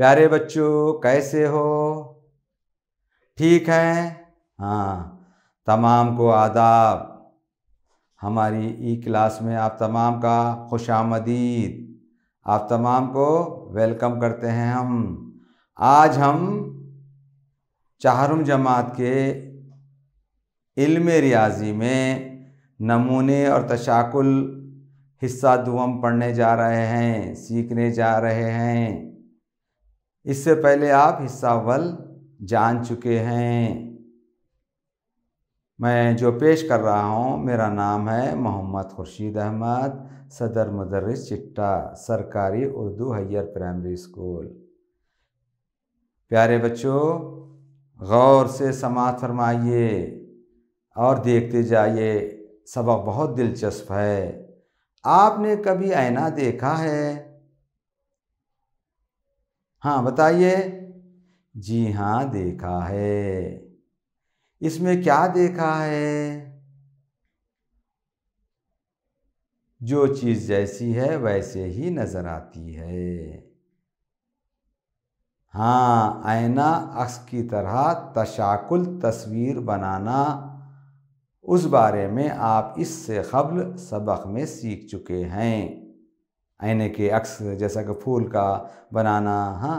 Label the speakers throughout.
Speaker 1: प्यारे बच्चों कैसे हो ठीक है हाँ तमाम को आदाब हमारी ई क्लास में आप तमाम का खुश आमदीद आप तमाम को वेलकम करते हैं हम आज हम चाहरुम जमात के इल्म रियाजी में नमूने और तशाकुल हिस्सा दुम पढ़ने जा रहे हैं सीखने जा रहे हैं इससे पहले आप हिस्सा वल जान चुके हैं मैं जो पेश कर रहा हूँ मेरा नाम है मोहम्मद खुर्शीद अहमद सदर मदरस चिट्टा सरकारी उर्दू हैयर प्राइमरी स्कूल प्यारे बच्चों गौर से समात फरमाइए और देखते जाइए सबक बहुत दिलचस्प है आपने कभी आईना देखा है हाँ बताइए जी हाँ देखा है इसमें क्या देखा है जो चीज़ जैसी है वैसे ही नज़र आती है हाँ आयना अक्स की तरह तशाकुल तस्वीर बनाना उस बारे में आप इससे कबल सबक में सीख चुके हैं आईने के अक्स जैसा कि फूल का बनाना हाँ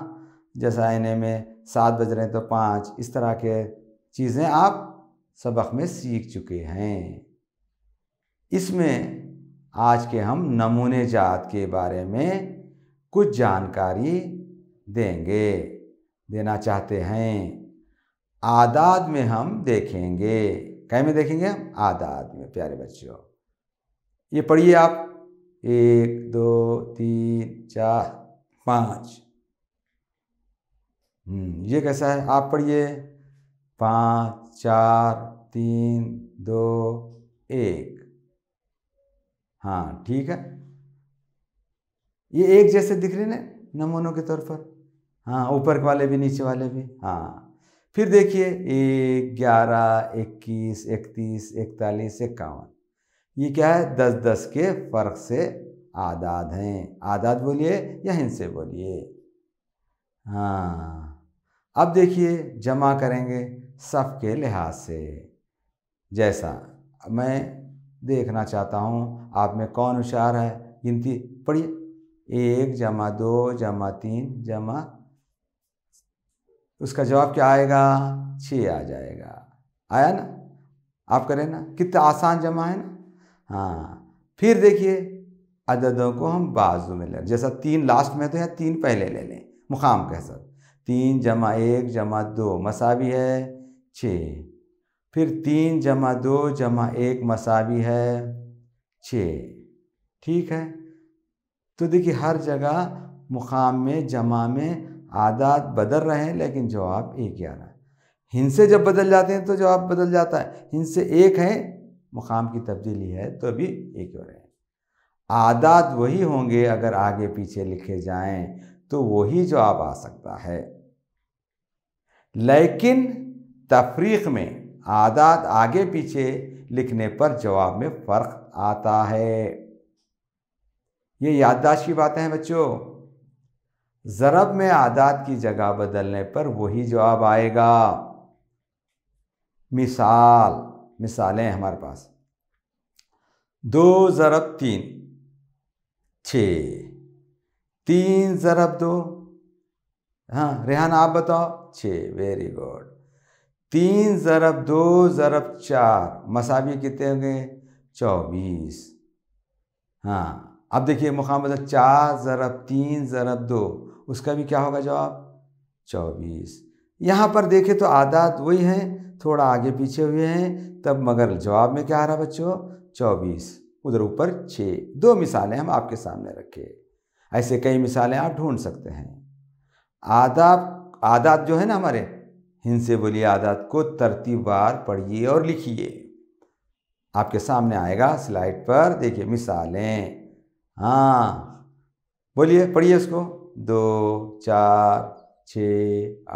Speaker 1: जैसा आईने में सात बज रहे हैं तो पाँच इस तरह के चीज़ें आप सबक में सीख चुके हैं इसमें आज के हम नमूने जात के बारे में कुछ जानकारी देंगे देना चाहते हैं आदाद में हम देखेंगे कहीं में देखेंगे हम आदाद में प्यारे बच्चों ये पढ़िए आप एक दो तीन चार पाँच हम्म, ये कैसा है आप पढ़िए पाँच चार तीन दो एक हाँ ठीक है ये एक जैसे दिख रहे ना नमूनों के तौर पर हाँ ऊपर वाले भी नीचे वाले भी हाँ फिर देखिए एक ग्यारह इक्कीस इकतीस इकतालीस इक्यावन ये क्या है दस दस के फ़र्क से आदाद हैं आदाद बोलिए या हिंसे बोलिए हाँ अब देखिए जमा करेंगे सब के लिहाज से जैसा मैं देखना चाहता हूँ आप में कौन होशार है गिनती पढ़िए एक जमा दो जमा तीन जमा उसका जवाब क्या आएगा छः आ जाएगा आया ना आप करें ना कितना आसान जमा है ना हाँ फिर देखिए अददों को हम बाजू में ले जैसा तीन लास्ट में तो यहाँ तीन पहले ले लें मुकाम के साथ तीन जमा एक जमा दो मसावी है छः फिर तीन जमा दो जमा एक मसावी है छः ठीक है तो देखिए हर जगह मुकाम में जमा में आदात बदल रहे हैं लेकिन जवाब एक ही आ रहा है हिंसे जब बदल जाते हैं तो जवाब बदल जाता है हिंसे एक है मुकाम की तब्दीली है तो भी एक हो रहे हैं आदात वही होंगे अगर आगे पीछे लिखे जाएं तो वही जवाब आ सकता है लेकिन तफरीक में आदात आगे पीछे लिखने पर जवाब में फ़र्क आता है ये याददाश्त की बातें हैं बच्चों ज़रब में आदात की जगह बदलने पर वही जवाब आएगा मिसाल मिसालें हैं हमारे पास दो ज़रब तीन छ तीन ज़रब दो हाँ रेहान आप बताओ छ वेरी गुड तीन ज़रब दो ज़रब चार मसावी कितने होंगे चौबीस हाँ अब देखिए मुकाम चार ज़रब तीन ज़रब दो उसका भी क्या होगा जवाब चौबीस यहाँ पर देखें तो आदात वही है थोड़ा आगे पीछे हुए हैं तब मगर जवाब में क्या आ रहा बच्चों चौबीस उधर ऊपर छः दो मिसालें हम आपके सामने रखे ऐसे कई मिसालें आप ढूंढ सकते हैं आदाब आदात जो है ना हमारे हिंसे बोलिए आदात को तरतीबार पढ़िए और लिखिए आपके सामने आएगा स्लाइड पर देखिए मिसालें हाँ बोलिए पढ़िए उसको दो चार छ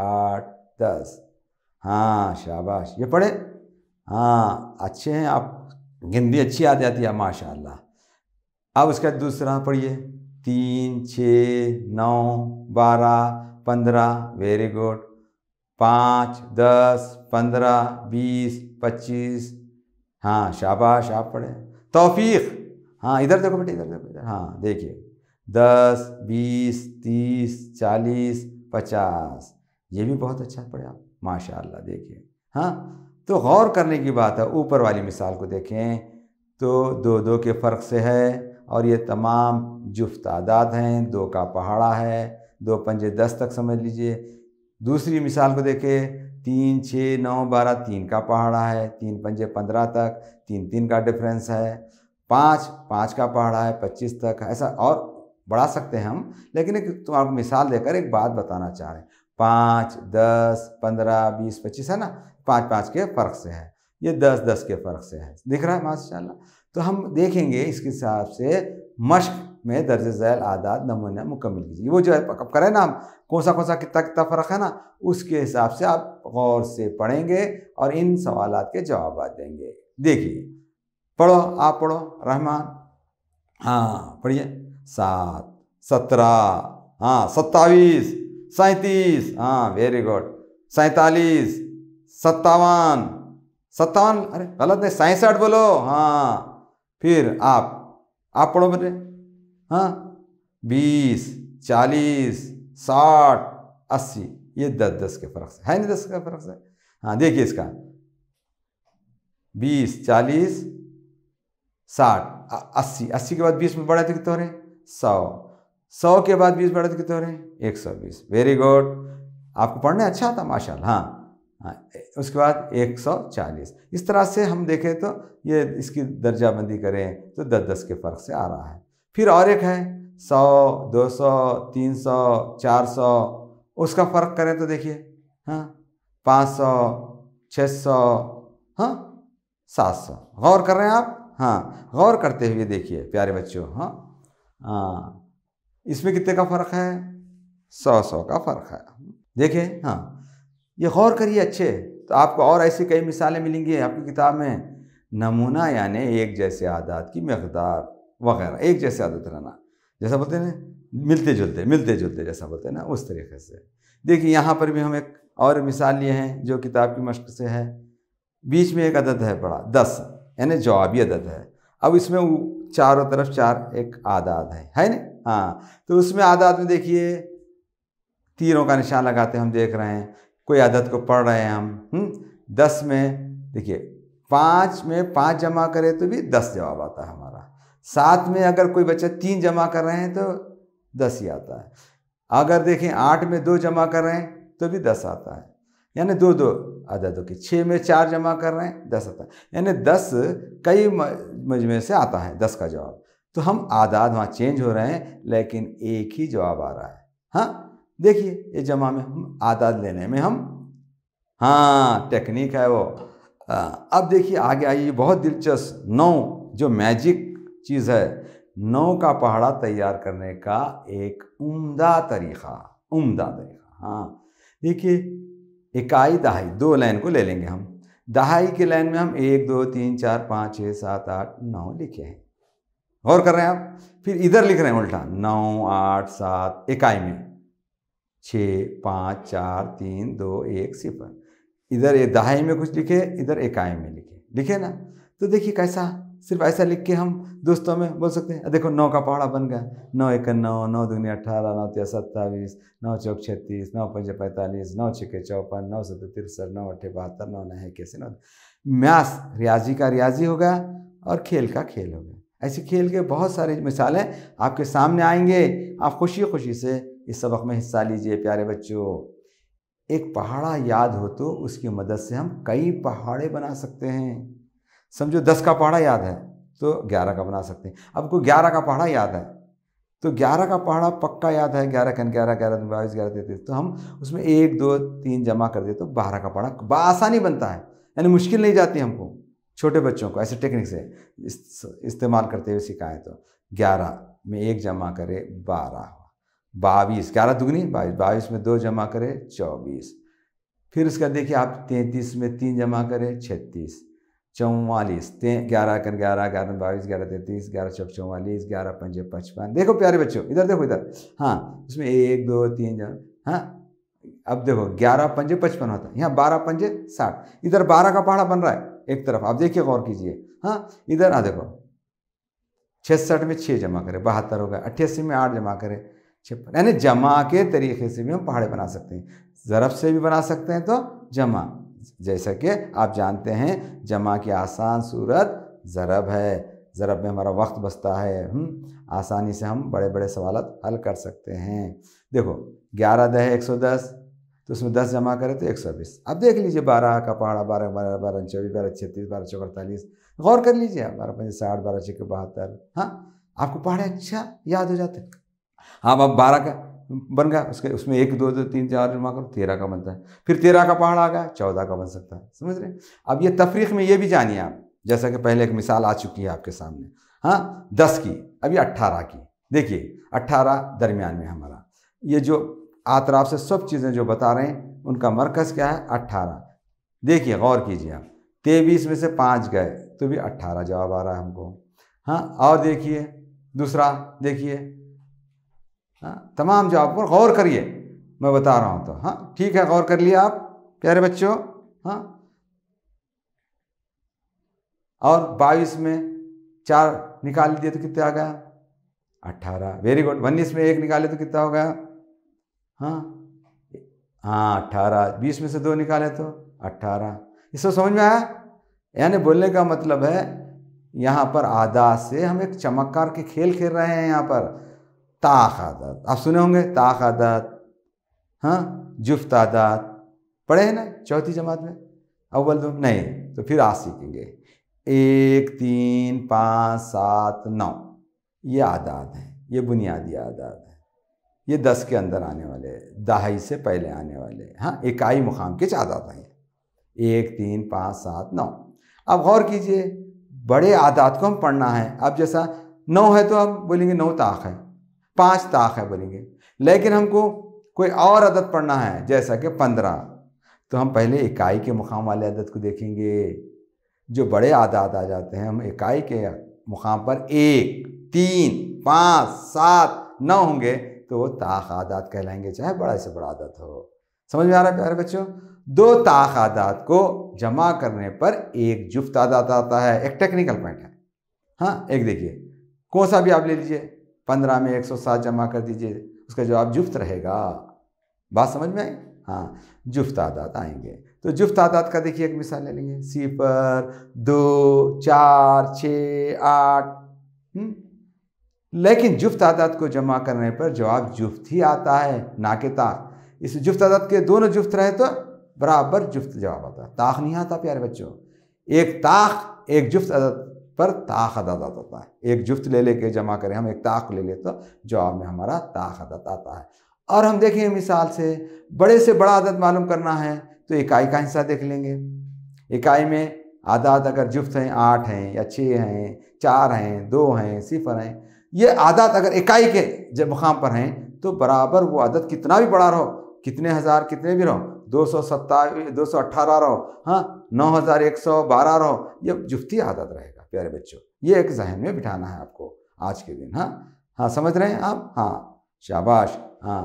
Speaker 1: आठ दस हाँ शाबाश ये पढ़े हाँ अच्छे हैं आप गिनती अच्छी आ जाती है माशाल्लाह अब उसका दूसरा पढ़िए तीन छः नौ बारह पंद्रह वेरी गुड पाँच दस पंद्रह बीस पच्चीस हाँ शाबाश आप पढ़े तोफ़ीक हाँ इधर देखो बेटे इधर देखो इधर हाँ देखिए दस बीस तीस चालीस पचास ये भी बहुत अच्छा पढ़े आप माशाल्लाह देखिए हाँ तो गौर करने की बात है ऊपर वाली मिसाल को देखें तो दो दो के फ़र्क से है और ये तमाम जुफ्त आदात हैं दो का पहाड़ा है दो पंजे दस तक समझ लीजिए दूसरी मिसाल को देखें तीन छः नौ बारह तीन का पहाड़ा है तीन पंजे पंद्रह तक तीन तीन का डिफरेंस है पाँच पाँच का पहाड़ा है पच्चीस तक ऐसा और बढ़ा सकते हैं हम लेकिन एक तो आप मिसाल देकर एक बात बताना चाह रहे हैं पाँच दस पंद्रह बीस पच्चीस है ना पाँच पाँच के फ़र्क से है ये दस दस के फ़र्क से है दिख रहा है माशाल्लाह तो हम देखेंगे इसके हिसाब से मश्क में दर्ज झैल आदाद नमूना मुकम्मल कीजिए वो जो है अब करें ना हम कौन सा कौन सा कितना कितना फ़र्क है ना उसके हिसाब से आप गौर से पढ़ेंगे और इन सवाल के जवाब देंगे देखिए पढ़ो आप पढ़ो रहमान हाँ पढ़िए सात सत्रह हाँ सत्ताईस सैंतीस हाँ वेरी गुड सैतालीस सत्तावन सत्तावन अरे गलत नहीं सैंसठ बोलो हाँ फिर आप आप पढ़ो मेरे हाँ बीस चालीस साठ अस्सी ये दस दस के फर्क से है नहीं दस के फर्क से हाँ देखिए इसका बीस चालीस साठ अस्सी अस्सी के बाद बीस में बढ़ा थे तो कितने हो रहे सौ सौ के बाद बीस बढ़त तो कितने हो रहे हैं एक सौ बीस वेरी गुड आपको पढ़ना अच्छा आता माशा हाँ हाँ उसके बाद एक सौ चालीस इस तरह से हम देखें तो ये इसकी दर्जाबंदी करें तो दस दस के फ़र्क से आ रहा है फिर और एक है सौ दो सौ तीन सौ चार सौ उसका फ़र्क करें तो देखिए हाँ पाँच सौ छः सौ हाँ सात सौ गौर कर रहे हैं आप हाँ गौर करते हुए देखिए प्यारे बच्चों हाँ हाँ इसमें कितने का फ़र्क है सौ सौ का फ़र्क है देखें हाँ ये गौर करिए अच्छे तो आपको और ऐसी कई मिसालें मिलेंगी आपकी किताब में नमूना यानि एक जैसे आदात की मकदार वगैरह एक जैसे आदत रहना जैसा बोलते हैं ना मिलते जुलते मिलते जुलते जैसा बोलते हैं ना उस तरीके से देखिए यहाँ पर भी हम एक और मिसाल लिए हैं जो किताब की मश्क से है बीच में एक अदद है बड़ा दस यानी जवाबी अदद है अब इसमें चारों तरफ चार एक आदाद है है ना हाँ तो उसमें आदत में देखिए तीरों का निशान लगाते हम देख रहे हैं कोई आदत को पढ़ रहे हैं हम हुँ? हम्म, दस में देखिए पाँच में पाँच जमा करें तो भी दस जवाब आता है हमारा सात में अगर कोई बच्चा तीन जमा कर रहे हैं तो दस ही आता है अगर देखें आठ में दो जमा कर रहे हैं तो भी दस आता है यानी दो दो आदतों की छः में चार जमा कर रहे हैं दस आता है यानी दस कई मजमे से आता है दस का जवाब तो हम आदाद वहाँ चेंज हो रहे हैं लेकिन एक ही जवाब आ रहा है हाँ देखिए ये जमा में हम आदाद लेने में हम हाँ टेक्निक है वो आ, अब देखिए आगे आइए बहुत दिलचस्प नौ जो मैजिक चीज़ है नौ का पहाड़ा तैयार करने का एक उम्दा तरीक़ा उम्दा तरीक़ा हाँ देखिए इकाई दहाई दो लाइन को ले लेंगे हम दहाई के लाइन में हम एक दो तीन चार पाँच छः सात आठ नौ लिखे हैं और कर रहे हैं आप फिर इधर लिख रहे हैं उल्टा नौ आठ सात इकाई में छ पाँच चार तीन दो एक सिफर इधर ये दहाई में कुछ लिखे इधर इकाई में लिखे लिखे ना तो देखिए कैसा सिर्फ ऐसा लिख के हम दोस्तों में बोल सकते हैं देखो नौ का पहाड़ा बन गया नौ एक नौ नौ दुनिया अट्ठारह नौ तिया सत्ताईस नौ चौक छत्तीस नौ पंजे पैंतालीस नौ के चौपन नौ सत्तर तिरसठ नौ अट्ठे बहत्तर नौ नहे कैसे नौ म्यास रियाजी का रियाजी हो गया और खेल का खेल हो गया ऐसे खेल के बहुत सारी मिसालें आपके सामने आएंगे आप खुशी खुशी से इस सबक में हिस्सा लीजिए प्यारे बच्चों एक पहाड़ा याद हो तो उसकी मदद से हम कई पहाड़े बना सकते हैं समझो दस का पहाड़ा याद है तो ग्यारह का बना सकते हैं अब कोई ग्यारह का पहाड़ा याद है तो ग्यारह का पहाड़ा पक्का याद है ग्यारह कन ग्यारह ग्यारह बाईस ग्यारह तेतीस तो हम उसमें एक दो तीन जमा कर दे तो बारह का पहाड़ा बसानी बनता है यानी मुश्किल नहीं जाती हमको छोटे बच्चों को ऐसे टेक्निक से इस्तेमाल करते हुए सिखाएं तो ग्यारह में एक जमा करे बारह बाईस ग्यारह दुगनी बाईस बाईस में दो जमा करे चौबीस फिर उसका देखिए आप तैंतीस में तीन जमा करें छत्तीस चौवालीस ते ग्यारह कर ग्यारह ग्यारह बाईस ग्यारह तैंतीस ग्यारह चौक चौवालीस ग्यारह पंजे पचपन देखो प्यारे बच्चों इधर देखो इधर हाँ उसमें एक दो तीन जमा हाँ अब देखो ग्यारह पंजे पचपन होता है यहाँ बारह पंजे साठ इधर बारह का पहाड़ा बन रहा है एक तरफ आप देखिए गौर कीजिए हाँ इधर आ देखो छसठ में छः जमा करें बहत्तर हो गया अट्ठासी में आठ जमा करें छप्पन यानी जमा के तरीके से भी हम पहाड़े बना सकते हैं ज़रब से भी बना सकते हैं तो जमा जैसा कि आप जानते हैं जमा की आसान सूरत ज़रब है ज़रब में हमारा वक्त बसता है हम हम्म, आसानी से हम बड़े बड़े सवाल हल कर सकते हैं देखो ग्यारह दह एक सौ दस तो उसमें दस जमा करें तो एक सौ बीस अब देख लीजिए बारह का पहाड़ा बारह बारह बारह चौबीस बारह छत्तीस बारह चौक अड़तालीस गौर कर लीजिए आप बारह पंजे साठ बारह छः बहत्तर हाँ आपको पहाड़े अच्छा याद हो जाते हाँ अब बारह का बन गया उसके उसमें एक दो दो तीन चार जमा करो तेरह का बनता है फिर तेरह का पहाड़ आ गया चौदह का बन सकता है समझ रहे अब ये तफरीक में ये भी जानिए आप जैसा कि पहले एक मिसाल आ चुकी है आपके सामने हाँ दस की अभी अट्ठारह की देखिए अट्ठारह दरमियान में हमारा ये जो आतराफ से सब चीज़ें जो बता रहे हैं उनका मरकज़ क्या है अट्ठारह देखिए गौर कीजिए आप तेईस में से पाँच गए तो भी अट्ठारह जवाब आ रहा है हमको हाँ और देखिए दूसरा देखिए हाँ तमाम जवाब पर गौर करिए मैं बता रहा हूँ तो हाँ ठीक है गौर कर लिए आप प्यारे बच्चों हाँ और बाईस में चार निकाल दिए तो कितना आ गया अट्ठारह वेरी गुड उन्नीस में एक निकाले तो कितना हो गया हाँ हाँ अट्ठारह बीस में से दो निकाले तो अट्ठारह इसको समझ में आया यानी बोलने का मतलब है यहाँ पर आधा से हम एक चमककार के खेल खेल रहे हैं यहाँ पर ताक आदात आप सुने होंगे ताक आदत हाँ जुफ्त आदात पढ़े हैं ना चौथी जमात में अव्वल दो नहीं तो फिर आ सीखेंगे एक तीन पाँच सात नौ ये आदात है ये बुनियादी आदात है ये दस के अंदर आने वाले दहाई से पहले आने वाले हाँ इकाई मुकाम के चार आदात हैं एक तीन पाँच सात नौ अब गौर कीजिए बड़े आदात को हम पढ़ना है अब जैसा नौ है तो हम बोलेंगे नौ ताक है पाँच ताक है बोलेंगे लेकिन हमको कोई और अदद पढ़ना है जैसा कि पंद्रह तो हम पहले इकाई के मुकाम वाले अदद को देखेंगे जो बड़े आदात आ जाते हैं हम इकाई के मुकाम पर एक तीन पाँच सात नौ होंगे तो वो ताक आदात कहलाएंगे चाहे बड़ा से बड़ा आदत हो समझ में आ रहा है प्यारे बच्चों दो ताक आदात को जमा करने पर एक जुफ्त आदात आता है एक टेक्निकल पॉइंट है हाँ एक देखिए कौन सा भी आप ले लीजिए पंद्रह में एक सौ सात जमा कर दीजिए उसका जवाब जुफ्त रहेगा बात समझ में आई हाँ जुफ्त आदात आएंगे तो जुफ्त आदात का देखिए एक मिसाल ले लेंगे सिफर दो चार छ आठ हम्म, लेकिन जुफ्त आदात को जमा करने पर जवाब जुफ्त ही आता है ना कि ताक इस जुफ्त आदात के दोनों जुफ्त रहे तो बराबर जुफ्त जवाब आता है ताक नहीं आता प्यारे बच्चों एक ताक एक जुफ्त अदत पर ताक अदत होता है एक जुफ्त ले लेके जमा करें हम एक ताक ले ले तो जवाब में हमारा ताक अदत आता है और हम देखें मिसाल से बड़े से बड़ा आदत मालूम करना है तो इकाई का हिस्सा देख लेंगे इकाई में आदात अगर जुफ्त हैं आठ हैं या छः हैं चार हैं दो हैं सिफर हैं ये आदत अगर इकाई के जब मुकाम पर हैं तो बराबर वो आदत कितना भी बड़ा रहो कितने हज़ार कितने भी रहो दो सौ सत्ताईस दो सौ अट्ठारह रहो हाँ नौ हज़ार एक सौ बारह रहो ये जुफ्ती आदत रहेगा प्यारे बच्चों ये एक जहन में बिठाना है आपको आज के दिन हाँ हाँ समझ रहे हैं आप हाँ शाबाश हाँ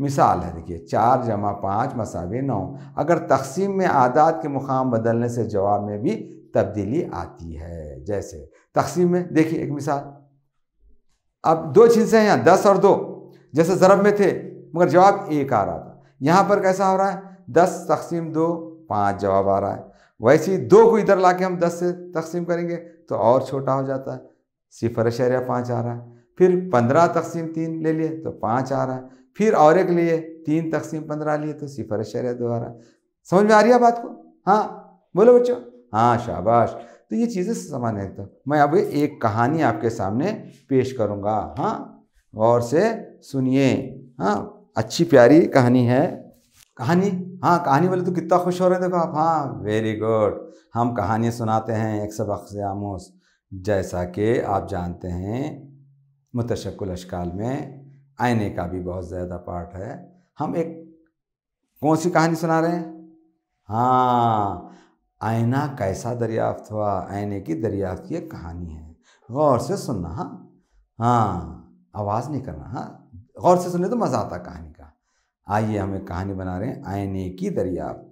Speaker 1: मिसाल है देखिए चार जमा पाँच मसावे नौ अगर तकसीम में आदात के मुकाम बदलने से जवाब में भी तब्दीली आती है जैसे तकसीम में देखिए एक मिसाल अब दो चीज़ें हैं यहाँ दस और दो जैसे ज़रब में थे मगर जवाब एक आ रहा था यहाँ पर कैसा हो रहा है दस तकसीम दो पाँच जवाब आ रहा है वैसे ही दो को इधर ला हम दस से तकसीम करेंगे तो और छोटा हो जाता है सिफर या पाँच आ रहा है फिर पंद्रह तकसीम तीन ले लिए तो पाँच आ रहा है फिर और एक लिए तीन तकसीम पंद्रह लिए तो सिफर शहरिया दो आ रहा है समझ में आ रही है बात को हाँ बोलो बच्चों हाँ शाबाश तो ये चीज़ें सामान्य तो मैं अब एक कहानी आपके सामने पेश करूँगा हाँ गौर से सुनिए हाँ अच्छी प्यारी कहानी है कहानी हाँ कहानी बोले तो कितना खुश हो रहे हैं देखो आप हाँ वेरी गुड हम कहानी सुनाते हैं एक सबक से आमोस जैसा कि आप जानते हैं मुतशक्ल अशकाल में आईने का भी बहुत ज़्यादा पार्ट है हम एक कौन सी कहानी सुना रहे हैं हाँ आयना कैसा दरियाफ्त हुआ आयने की दरियाफ्त की एक कहानी है गौर से सुनना हाँ हाँ आवाज़ नहीं करना हाँ गौर से सुनने तो मज़ा आता कहानी का आइए हम एक कहानी बना रहे हैं आयने की दरियाफ्त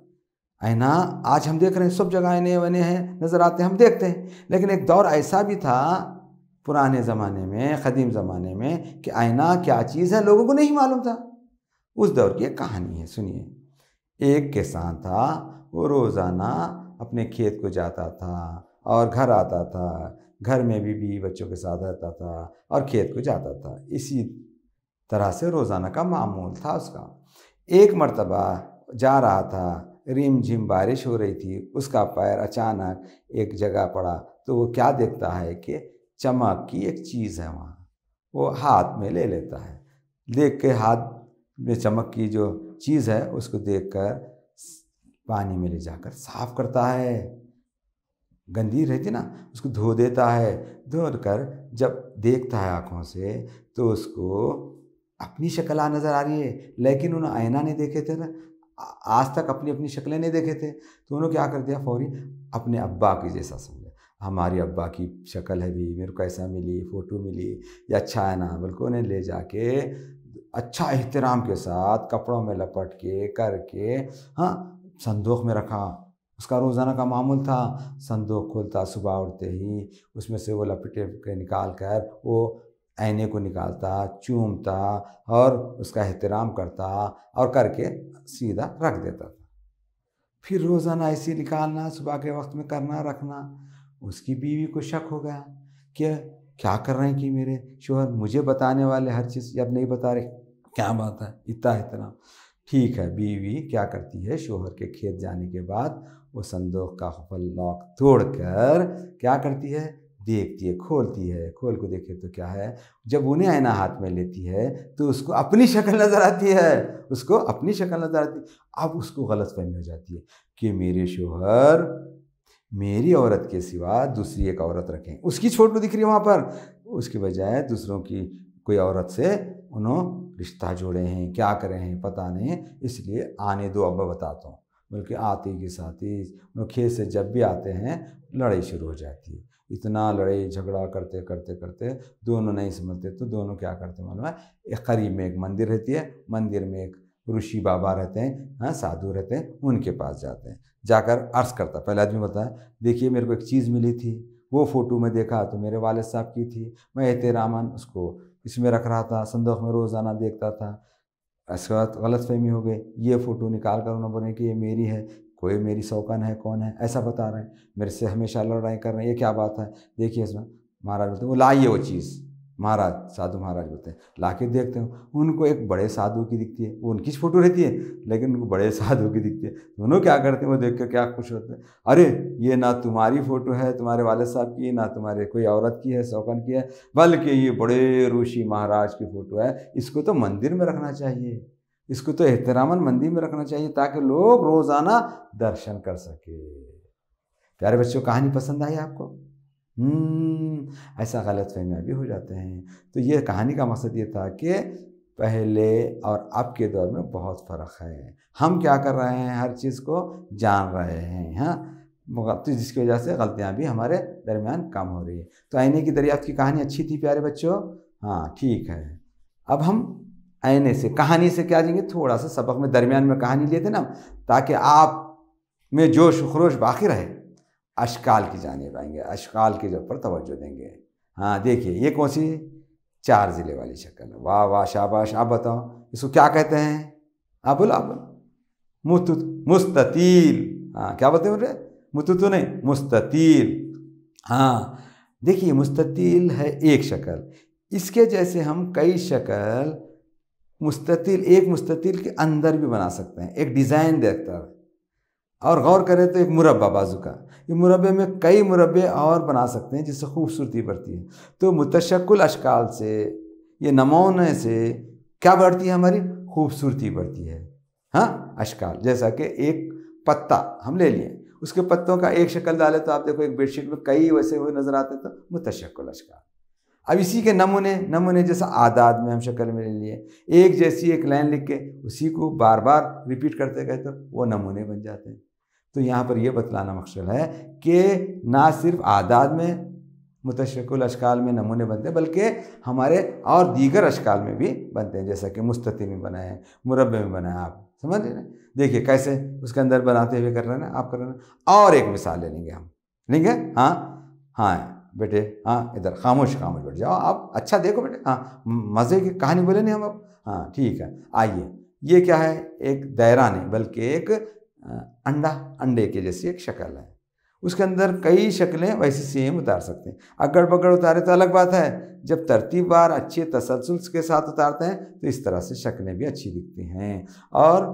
Speaker 1: आयना आज हम देख रहे हैं सब जगह आयने बने हैं नज़र आते हैं हम देखते हैं लेकिन एक दौर ऐसा भी था पुराने ज़माने में क़दीम ज़माने में कि आयना क्या चीज़ है लोगों को नहीं मालूम था उस दौर की एक कहानी है सुनिए एक किसान था वो रोज़ाना अपने खेत को जाता था और घर आता था घर में भी बीवी बच्चों के साथ रहता था और खेत को जाता था इसी तरह से रोज़ाना का मामूल था उसका एक मरतबा जा रहा था रिम झिम बारिश हो रही थी उसका पैर अचानक एक जगह पड़ा तो वो क्या देखता है कि चमक की एक चीज़ है वहाँ वो हाथ में ले लेता है देख के हाथ में चमक की जो चीज़ है उसको देख कर पानी में ले जाकर साफ करता है गंदी रहती ना उसको धो देता है धो कर जब देखता है आँखों से तो उसको अपनी शक्ल आ नज़र आ रही है लेकिन उन्होंने आईना नहीं देखे थे ना आज तक अपनी अपनी शक्लें नहीं देखे थे तो उन्होंने क्या कर दिया फौरी अपने अब्बा की जैसा समझा हमारी अब्बा की शक्ल है भी मेरे को ऐसा मिली फ़ोटो मिली या अच्छा है ना बल्कि उन्हें ले जाके अच्छा एहतराम के साथ कपड़ों में लपट के करके हाँ संदूक में रखा उसका रोज़ाना का मामूल था संदूक खोलता सुबह उठते ही उसमें से वो लपेटे के निकाल कर वो आईने को निकालता चूमता और उसका एहतराम करता और करके सीधा रख देता था फिर रोज़ाना ऐसे निकालना सुबह के वक्त में करना रखना उसकी बीवी को शक हो गया कि क्या कर रहे हैं कि मेरे शोहर मुझे बताने वाले हर चीज़ जब नहीं बता रहे क्या बात है इतना इतना ठीक है बीवी क्या करती है शोहर के खेत जाने के बाद वो संदूक का खफल लॉक तोड़कर क्या करती है देखती है खोलती है खोल को देखे तो क्या है जब उन्हें आईना हाथ में लेती है तो उसको अपनी शक्ल नज़र आती है उसको अपनी शक्ल नज़र आती है अब उसको गलत फहमी हो जाती है कि मेरे शोहर मेरी औरत के सिवा दूसरी एक औरत रखें उसकी छोटू दिख रही है वहाँ पर उसके बजाय दूसरों की कोई औरत से उन्होंने रिश्ता जोड़े हैं क्या करें हैं पता नहीं इसलिए आने दो अब मैं बताता हूँ बल्कि आती के साथ ही खेत से जब भी आते हैं लड़ाई शुरू हो जाती है इतना लड़ाई झगड़ा करते करते करते दोनों नहीं समझते तो दोनों क्या करते मालूम है एक करीब में एक मंदिर रहती है मंदिर में एक ऋषि बाबा रहते हैं हाँ साधु रहते हैं उनके पास जाते हैं जाकर अर्ज करता पहले आदमी बताया देखिए मेरे को एक चीज़ मिली थी वो फ़ोटो में देखा तो मेरे वालद साहब की थी मैं रामन उसको इसमें रख रहा था संदोख में रोज़ाना देखता था इसके बाद गलत फहमी हो गई ये फ़ोटो निकाल कर उन्होंने बोले कि ये मेरी है कोई मेरी शौकन है कौन है ऐसा बता रहे हैं मेरे से हमेशा लड़ाई कर रहे हैं ये क्या बात है देखिए इसमें महाराज बोलते वो लाइए वो चीज़ महाराज साधु महाराज होते हैं ला के देखते हैं उनको एक बड़े साधु की दिखती है वो उनकी फोटो रहती है लेकिन उनको बड़े साधु की दिखती है दोनों क्या करते हैं वो देख कर क्या खुश होते हैं अरे ये ना तुम्हारी फ़ोटो है तुम्हारे वाले साहब की ना तुम्हारे कोई औरत की है शौकन की है बल्कि ये बड़े ऋषि महाराज की फ़ोटो है इसको तो मंदिर में रखना चाहिए इसको तो एहतरामन मंदिर में रखना चाहिए ताकि लोग रोज़ाना दर्शन कर सके प्यारे बच्चों कहानी पसंद आई आपको हम्म। ऐसा गलत फहमियाँ भी हो जाते हैं तो ये कहानी का मकसद ये था कि पहले और अब के दौर में बहुत फ़र्क है हम क्या कर रहे हैं हर चीज़ को जान रहे हैं हाँ तो जिसकी वजह से गलतियाँ भी हमारे दरमियान कम हो रही है तो आईने की दरियाफ्त की कहानी अच्छी थी प्यारे बच्चों हाँ ठीक है अब हम आईने से कहानी से क्या लेंगे थोड़ा सा सबक में दरमियान में कहानी लेते ना ताकि आप में जोश खरोश बाकी रहे अशकाल की जानब आएंगे अशकाल के ऊपर तोज्जो देंगे हाँ देखिए ये कौन सी चार ज़िले वाली शक्ल है वाह वाह शाबाश आप बताओ इसको क्या कहते हैं आप बोलो मुस्त मुस्ततील हाँ क्या बोलते बोल रहे मुतुत तो नहीं मुस्ततील हाँ देखिए मुस्ततील है एक शक्ल इसके जैसे हम कई शक्ल मुस्ततील एक मुस्ततील के अंदर भी बना सकते हैं एक डिज़ाइन देखता है और गौर करें तो एक मुरबा बाजू का ये मुरबे में कई मुरबे और बना सकते हैं जिससे खूबसूरती बढ़ती है तो मुतशक्ल अशकाल से ये नमूने से क्या बढ़ती है हमारी खूबसूरती बढ़ती है हाँ अशकाल जैसा कि एक पत्ता हम ले लिए उसके पत्तों का एक शक्ल डाले तो आप देखो एक बेडशीट में कई वैसे हुए नज़र आते तो मुतशक्ल अशकाल अब इसी के नमूने नमूने जैसा आदाद में हम शक्ल में ले लिए एक जैसी एक लाइन लिख के उसी को बार बार रिपीट करते गए तो वो नमूने बन जाते हैं तो यहाँ पर यह बतलाना मकसद है कि ना सिर्फ आदाद में मुतशकुल अशकाल में नमूने बनते हैं बल्कि हमारे और दीगर अशकाल में भी बनते हैं जैसा कि मुस्ती में बनाए मुरबे में बनाए आप समझ रहे देखिए कैसे उसके अंदर बनाते हुए कर रहे हैं आप कर रहे हैं और एक मिसाल ले लेंगे हम लेंगे हाँ हाँ बेटे हाँ इधर खामोश खामोश बैठ जाओ आप अच्छा देखो बेटे हाँ मज़े की कहानी बोले नहीं हम अब हाँ ठीक है आइए ये क्या है एक दायरा नहीं बल्कि एक अंडा अंडे के जैसी एक शक्ल है उसके अंदर कई शक्लें वैसे सेम उतार सकते हैं अगड़ बगड़ उतारे तो अलग बात है जब तरतीबार अच्छे तसलसल के साथ उतारते हैं तो इस तरह से शक्लें भी अच्छी दिखती हैं और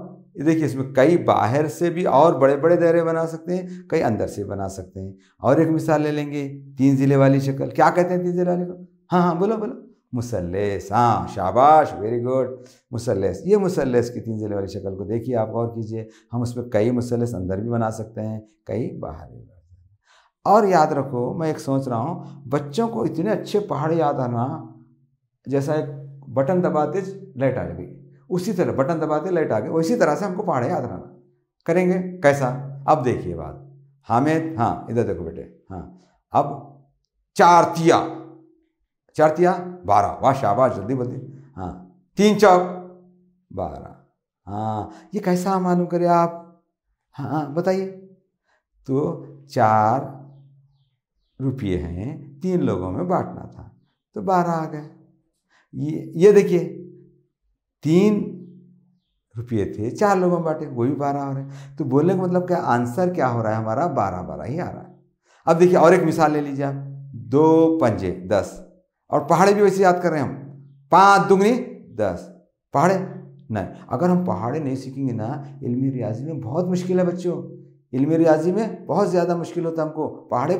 Speaker 1: देखिए इसमें कई बाहर से भी और बड़े बड़े दायरे बना सकते हैं कई अंदर से बना सकते हैं और एक मिसाल ले लेंगे तीन ज़िले वाली शक्ल क्या कहते हैं तीन ज़िले वाले को हाँ हाँ बोलो बोलो मुसलस हाँ शाबाश वेरी गुड मुसलस ये मुसलस की तीन जिले वाली शक्ल को देखिए आप गौर कीजिए हम उसमें कई मुसलस अंदर भी बना सकते हैं कई बाहर भी बना सकते और याद रखो मैं एक सोच रहा हूँ बच्चों को इतने अच्छे पहाड़ याद आना जैसा एक बटन दबाते लाइट आ गई उसी तरह बटन दबाते लाइट आ गई उसी तरह से हमको पहाड़ याद रहना करेंगे कैसा अब देखिए बात हामिद हाँ इधर देखो बेटे हाँ अब चारतिया चार तिया बारह वाह शाबाश जल्दी बोलती हाँ तीन चौक बारह हाँ ये कैसा मालूम करे आप हाँ बताइए तो चार रुपये हैं तीन लोगों में बांटना था तो बारह आ गए ये ये देखिए तीन रुपये थे चार लोगों में बांटे वो भी बारह आ रहे हैं तो बोलने का मतलब क्या आंसर क्या हो रहा है हमारा बारह बारह ही आ रहा है अब देखिए और एक मिसाल ले लीजिए आप दो पंजे दस और पहाड़े भी वैसे याद कर रहे हैं हम पाँच दुगनी दस पहाड़े नहीं अगर हम पहाड़े नहीं सीखेंगे ना इल्मी रियाजी में बहुत मुश्किल है बच्चों इल्मी रियाजी में बहुत ज़्यादा मुश्किल होता है हमको पहाड़े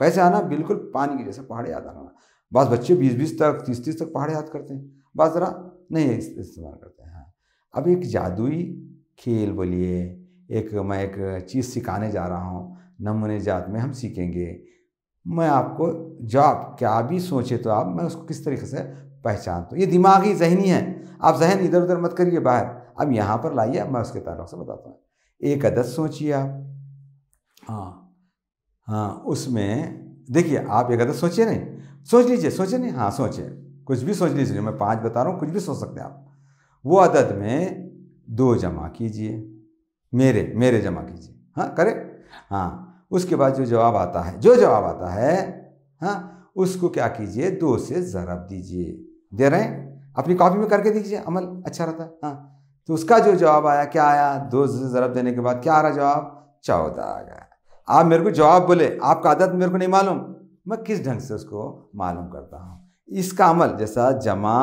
Speaker 1: कैसे आना बिल्कुल पानी की जैसे पहाड़े याद आना बस बच्चे बीस बीस तक तीस तीस तक पहाड़े याद करते हैं बस ज़रा नहीं इस्तेमाल करते हैं हाँ अब एक जादुई खेल बोलिए एक मैं एक चीज़ सिखाने जा रहा हूँ नमूने जात में हम सीखेंगे मैं आपको जवाब क्या आप भी सोचे तो आप मैं उसको किस तरीके से पहचानता हूँ ये दिमागी जहनी है आप जहन इधर उधर मत करिए बाहर अब यहाँ पर लाइए मैं उसके ताल्लुक से बताता हूँ एक अदद सोचिए आप हाँ हाँ उसमें देखिए आप एक अदद सोचिए नहीं सोच लीजिए सोचे नहीं हाँ सोचिए कुछ भी सोच लीजिए मैं पाँच बता रहा हूँ कुछ भी सोच सकते हैं आप वो अदद में दो जमा कीजिए मेरे मेरे जमा कीजिए हाँ करे हाँ उसके बाद जो जवाब आता है जो जवाब आता है हाँ उसको क्या कीजिए दो से ज़रब दीजिए दे रहे हैं अपनी कॉपी में करके दीजिए अमल अच्छा रहता है हाँ तो उसका जो जवाब आया क्या आया दो से ज़रब देने के बाद क्या आ रहा जवाब चौदह आ गया आप मेरे को जवाब बोले आपका आदत मेरे को नहीं मालूम मैं किस ढंग से उसको मालूम करता हूँ इसका अमल जैसा जमा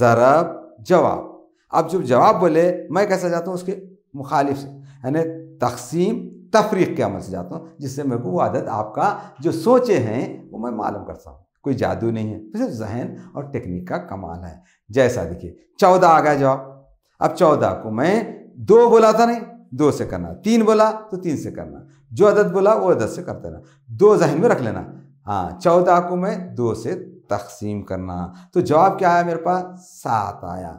Speaker 1: ज़रब जवाब आप जब जवाब बोले मैं कैसा जाता हूँ उसके मुखालिफ से यानी तकसीम तफरीक के अमल से जाता हूँ जिससे मेरे को वो आदत आपका जो सोचे हैं वो मैं मालूम करता हूँ कोई जादू नहीं है तो सिर्फ जहन और टेक्निक का कमाल है जैसा देखिए चौदह आ गया जवाब अब चौदह को मैं दो बोला था नहीं दो से करना तीन बोला तो तीन से करना जो अदद बोला वो अदद से करते रहना दो जहन में रख लेना हाँ चौदह को मैं दो से तकसीम करना तो जवाब क्या आया मेरे पास सात आया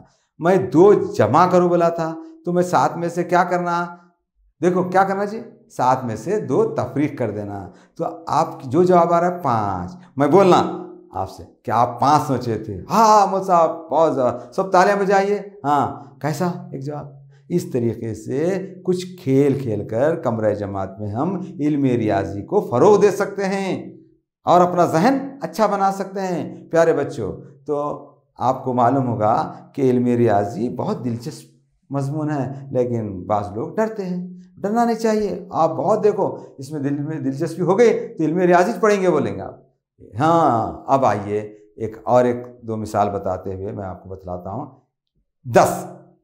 Speaker 1: मैं दो जमा करूँ बोला था तो मैं सात में से क्या करना देखो क्या करना चाहिए सात में से दो तफरीक कर देना तो आप जो जवाब आ रहा है पाँच मैं बोलना आपसे कि आप पाँच सोचे थे हाँ मोद साहब बहुत जवाब सब तालियां बजाइए हाँ कैसा एक जवाब इस तरीके से कुछ खेल खेल कर कमरा जमात में हम इल्म रियाजी को फ़रोग दे सकते हैं और अपना जहन अच्छा बना सकते हैं प्यारे बच्चों तो आपको मालूम होगा कि इल्म रियाजी बहुत दिलचस्प मजमून है लेकिन बाज़ लोग डरते हैं डरना नहीं चाहिए आप बहुत देखो इसमें दिल में दिलचस्पी हो गई तो इल्म रियाजिज पढ़ेंगे बोलेंगे आप हाँ अब आइए एक और एक दो मिसाल बताते हुए मैं आपको बतलाता हूँ दस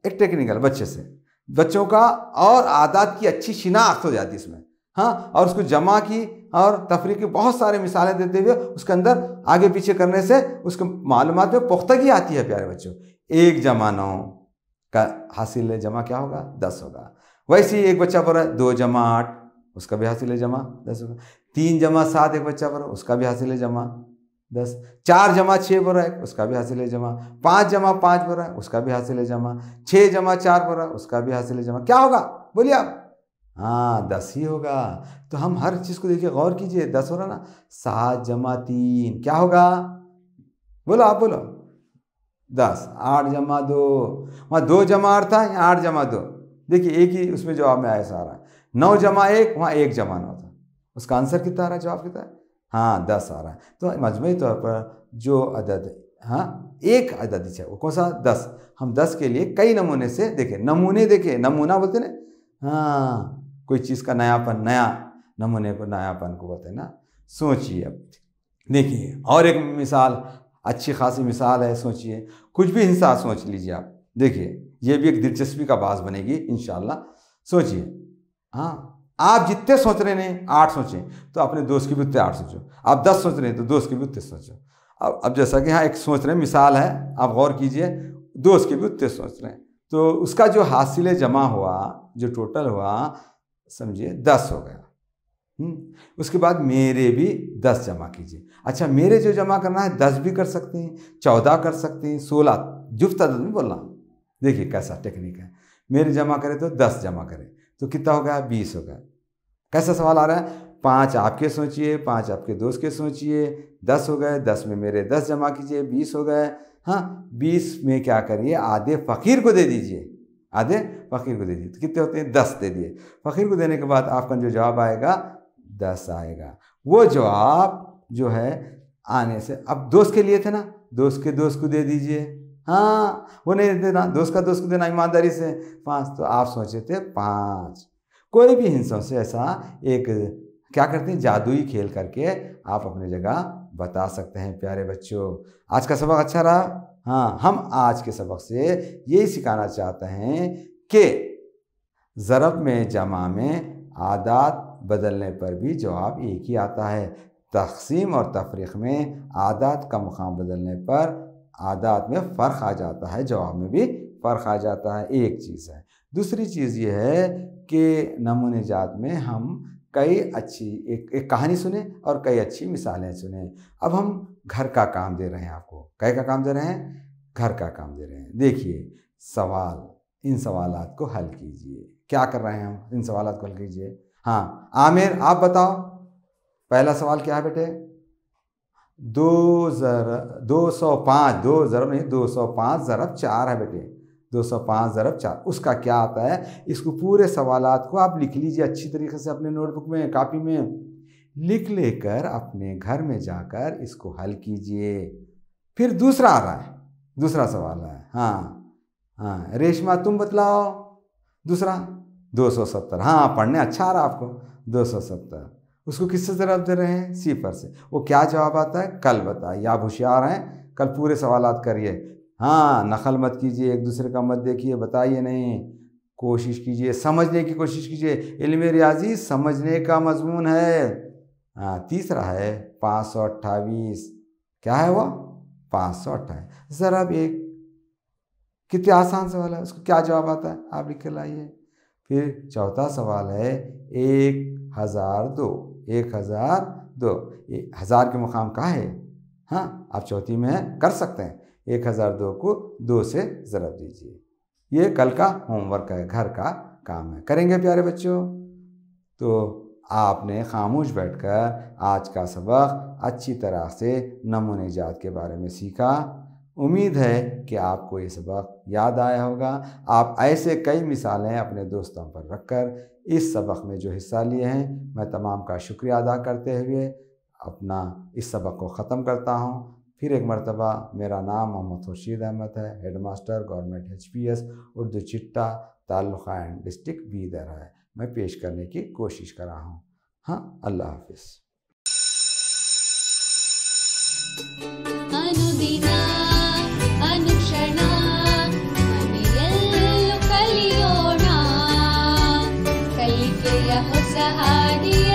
Speaker 1: एक टेक्निकल बच्चे से बच्चों का और आदात की अच्छी शिनाख्त हो जाती इसमें हाँ और उसको जमा की और तफरी की बहुत सारे मिसालें देते हुए उसके अंदर आगे पीछे करने से उसके मालूम में पुख्तगी आती है प्यारे बच्चों एक जमा नौ का हासिल जमा क्या होगा दस होगा वैसे ही एक बच्चा पर दो जमा आठ उसका भी हासिल जमा दस होगा तीन जमा सात एक बच्चा पर उसका भी हासिल जमा दस चार जमा छः पर है उसका भी हासिल जमा पाँच जमा पाँच पर है उसका भी हासिल जमा छः जमा चार पर है उसका भी हासिल जमा क्या होगा बोलिए आप हाँ दस ही होगा तो हम हर चीज़ को देखिए गौर कीजिए दस हो रहा ना सात जमा तीन क्या होगा बोलो आप बोलो दस आठ जमा दो वहाँ दो जमा आठ था यहाँ आठ जमा दो देखिए एक ही उसमें जवाब में आया सारा नौ जमा एक वहाँ एक जमा नौ था उसका आंसर कितना आ रहा है जवाब कितना है हाँ दस आ रहा है तो मजमू तौर पर जो अदद हाँ एक अदद है वो कौन सा दस हम दस के लिए कई नमूने से देखें नमूने देखे नमूना बोलते ना हाँ कोई चीज़ का नयापन नया नमूने को नयापन को बोलते हैं ना सोचिए अब देखिए और एक मिसाल अच्छी खासी मिसाल है सोचिए कुछ भी हिस्सा सोच लीजिए आप देखिए ये भी एक दिलचस्पी का बास बनेगी इन सोचिए हाँ आप जितने सोच रहे हैं आठ सोचें तो अपने दोस्त की भी उतने आठ सोचो आप दस सोच रहे हैं तो दोस्त की भी उतने सोचो अब अब जैसा कि हाँ एक सोच रहे हैं मिसाल है आप गौर कीजिए दोस्त के भी उतने सोच रहे हैं तो उसका जो हासिल जमा हुआ जो टोटल हुआ समझिए दस हो गया हम्म, उसके बाद मेरे भी दस जमा कीजिए अच्छा मेरे जो जमा करना है दस भी कर सकते हैं चौदह कर सकते हैं सोलह जुफ्त अदद नहीं बोलना देखिए कैसा टेक्निक है मेरे जमा करें तो दस जमा करें तो कितना हो गया बीस हो गया कैसा सवाल आ रहा है पाँच आपके सोचिए पाँच आपके दोस्त के सोचिए दस हो गए दस में मेरे दस जमा कीजिए बीस हो गए हाँ बीस में क्या करिए आधे फ़कीर को दे दीजिए आधे फ़कीर को दे दीजिए तो कितने होते हैं दस दे दिए फ़कीर को देने के बाद आपका जो जवाब आएगा दस आएगा वो जवाब जो है आने से अब दोस्त के लिए थे ना दोस्त के दोस्त को दे दीजिए हाँ वो नहीं देना दोस्त का दोस्त को देना ईमानदारी से पाँच तो आप सोचे थे पाँच कोई भी हिंसों से ऐसा एक क्या करते हैं जादुई खेल करके आप अपनी जगह बता सकते हैं प्यारे बच्चों आज का सबक अच्छा रहा हाँ हम आज के सबक से यही सिखाना चाहते हैं कि ज़रब में जमा में आदात बदलने पर भी जवाब एक ही आता है तकसीम और तफरीक में आदात का मुकाम बदलने पर आदात में फ़र्क आ जाता है जवाब में भी फ़र्क आ जाता है एक चीज़ है दूसरी चीज़ ये है कि नमूने जात में हम कई अच्छी एक एक कहानी सुने और कई अच्छी मिसालें सुने अब हम घर का काम दे रहे हैं आपको कई का काम दे रहे हैं घर का काम दे रहे हैं देखिए सवाल इन सवालत को हल कीजिए क्या कर रहे हैं हम इन सवाल को हल कीजिए हाँ आमिर आप बताओ पहला सवाल क्या है बेटे दो जर दो सौ पाँच दो ज़रब नहीं दो सौ पाँच ज़रब चार है बेटे दो सौ पाँच ज़रब चार उसका क्या आता है इसको पूरे सवाल को आप लिख लीजिए अच्छी तरीके से अपने नोटबुक में कापी में लिख लेकर अपने घर में जाकर इसको हल कीजिए फिर दूसरा आ रहा है दूसरा सवाल है हाँ हाँ रेशमा तुम बतलाओ दूसरा दो सौ सत्तर हाँ पढ़ने अच्छा आ रहा आपको दो सौ सत्तर उसको किससे जवाब दे रहे हैं सी पर से वो क्या जवाब आता है कल बताइए आप होशियार हैं कल पूरे सवाल करिए हाँ नकल मत कीजिए एक दूसरे का मत देखिए बताइए नहीं कोशिश कीजिए समझने की कोशिश कीजिए इल्म रियाजी समझने का मजमून है हाँ तीसरा है पाँच सौ अट्ठाईस क्या है वो पाँच सौ अट्ठाईस ज़रा एक कितने आसान सवाल है उसको क्या जवाब आता है आप लिख कर लाइए फिर चौथा सवाल है एक हज़ार दो एक हज़ार दो ये हज़ार के मुकाम कहाँ है हाँ आप चौथी में कर सकते हैं एक हज़ार दो को दो से ज़रब दीजिए ये कल का होमवर्क है घर का काम है करेंगे प्यारे बच्चों तो आपने खामोश बैठकर आज का सबक अच्छी तरह से नमूने जात के बारे में सीखा उम्मीद है कि आपको ये सबक याद आया होगा आप ऐसे कई मिसालें अपने दोस्तों पर रखकर इस सबक में जो हिस्सा लिए हैं मैं तमाम का शुक्रिया अदा करते हुए अपना इस सबक को ख़त्म करता हूँ फिर एक मरतबा मेरा नाम मोहम्मद खुर्शीद अहमद है head master government H P S Urdu चिट्टा ताल्लुक़ एंड डिस्ट्रिक्ट बीदर है मैं पेश करने की कोशिश कर रहा हूँ हाँ अल्लाह हाफिज़ ಕಲಿಯೋಣ ಕಲಿಕೆಯ ಹೊಸ